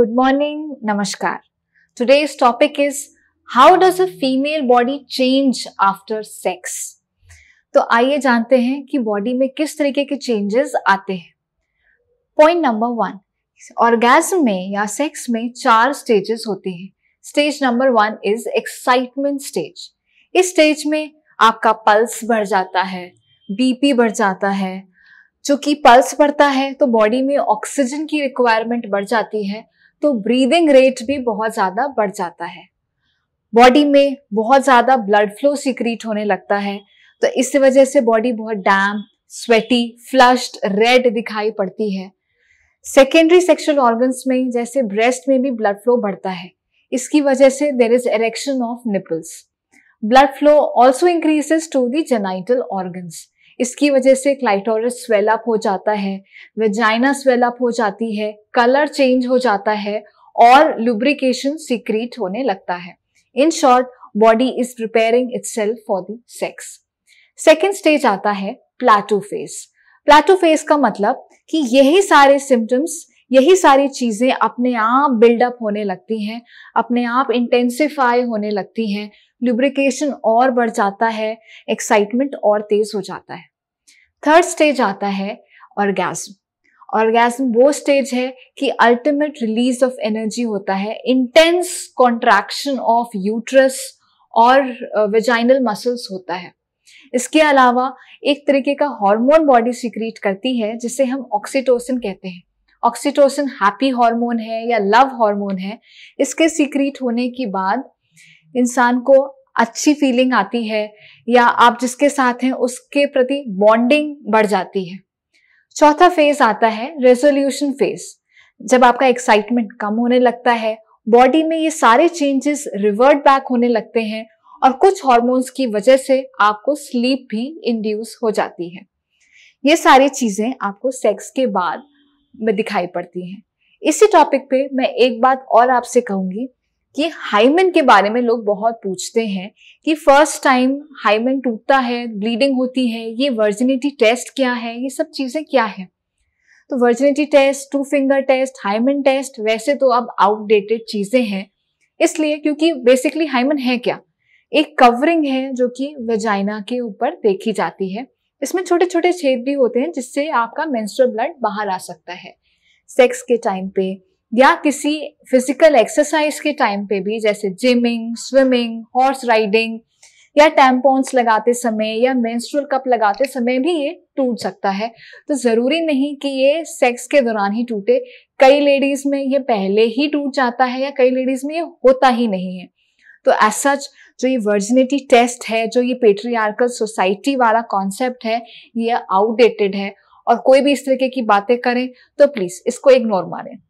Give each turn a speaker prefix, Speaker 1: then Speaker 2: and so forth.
Speaker 1: Good नमस्कार Namaskar. इस topic is how does a female body change after sex तो आइए जानते हैं कि बॉडी में किस तरीके के चेंजेस आते हैं पॉइंट नंबर वन ऑर्गेज्म में या सेक्स में चार स्टेजेस होते हैं stage number one is excitement stage इस स्टेज में आपका पल्स बढ़ जाता है बीपी बढ़ जाता है जो कि पल्स बढ़ता है तो बॉडी में ऑक्सीजन की रिक्वायरमेंट बढ़ जाती है तो ब्रीदिंग रेट भी बहुत ज़्यादा बढ़ जाता है बॉडी में बहुत ज़्यादा ब्लड फ्लो सिक्रीट होने लगता है तो इस वजह से बॉडी बहुत डैम स्वेटी फ्लश्ड रेड दिखाई पड़ती है सेकेंडरी सेक्सुअल ऑर्गन्स में जैसे ब्रेस्ट में भी ब्लड फ्लो बढ़ता है इसकी वजह से there is erection of nipples blood flow also increases to the genital organs इसकी वजह से क्लाइटोरस स्वेलअप हो जाता है वेजाइना स्वेलअप हो जाती है कलर चेंज हो जाता है और लुब्रिकेशन सिक्रीट होने लगता है in short body is preparing itself for the sex second stage आता है प्लाटू फेज प्लाटू फेज का मतलब कि यही सारे सिम्टम्स यही सारी चीज़ें अपने आप बिल्डअप होने लगती हैं अपने आप इंटेंसिफाई होने लगती हैं लुब्रिकेशन और बढ़ जाता है एक्साइटमेंट और तेज हो जाता है थर्ड स्टेज आता है ऑर्गेज्म ऑर्गेज्म वो स्टेज है कि अल्टीमेट रिलीज ऑफ एनर्जी होता है इंटेंस कॉन्ट्रैक्शन ऑफ यूट्रस और वेजाइनल uh, मसल्स होता है इसके अलावा एक तरीके का हार्मोन बॉडी सीक्रेट करती है जिसे हम ऑक्सीटोसिन कहते हैं ऑक्सीटोसिन हैप्पी हार्मोन है या लव हार्मोन है इसके सीक्रेट होने के बाद इंसान को अच्छी फीलिंग आती है या आप जिसके साथ हैं उसके प्रति बॉन्डिंग बढ़ जाती है चौथा फेज आता है रेजोल्यूशन फेज जब आपका एक्साइटमेंट कम होने लगता है बॉडी में ये सारे चेंजेस रिवर्ट बैक होने लगते हैं और कुछ हॉर्मोन्स की वजह से आपको स्लीप भी इंड्यूस हो जाती है ये सारी चीज़ें आपको सेक्स के बाद में दिखाई पड़ती हैं इसी टॉपिक पे मैं एक बात और आपसे कहूंगी कि हाइमेन के बारे में लोग बहुत पूछते हैं कि फर्स्ट टाइम हाइमेन टूटता है ब्लीडिंग होती है ये वर्जिनिटी टेस्ट क्या है ये सब चीज़ें क्या है तो virginity test two finger test hymen test वैसे तो अब आउटडेटेड चीज़ें हैं इसलिए क्योंकि बेसिकली हाइमन है क्या एक कवरिंग है जो कि वेजाइना के ऊपर देखी जाती है इसमें छोटे छोटे छेद भी होते हैं जिससे आपका मेंस्ट्रुअल ब्लड बाहर आ सकता है सेक्स के टाइम पे या किसी फिजिकल एक्सरसाइज के टाइम पे भी जैसे जिमिंग स्विमिंग हॉर्स राइडिंग या टैम्पोन्स लगाते समय या मेंस्ट्रुअल कप लगाते समय भी ये टूट सकता है तो ज़रूरी नहीं कि ये सेक्स के दौरान ही टूटे कई लेडीज़ में ये पहले ही टूट जाता है या कई लेडीज़ में ये होता ही नहीं है तो एज सच जो ये वर्जिनिटी टेस्ट है जो ये पेट्रियार्कल सोसाइटी वाला कॉन्सेप्ट है ये आउटडेटेड है और कोई भी इस तरीके की बातें करें तो प्लीज़ इसको इग्नोर मारें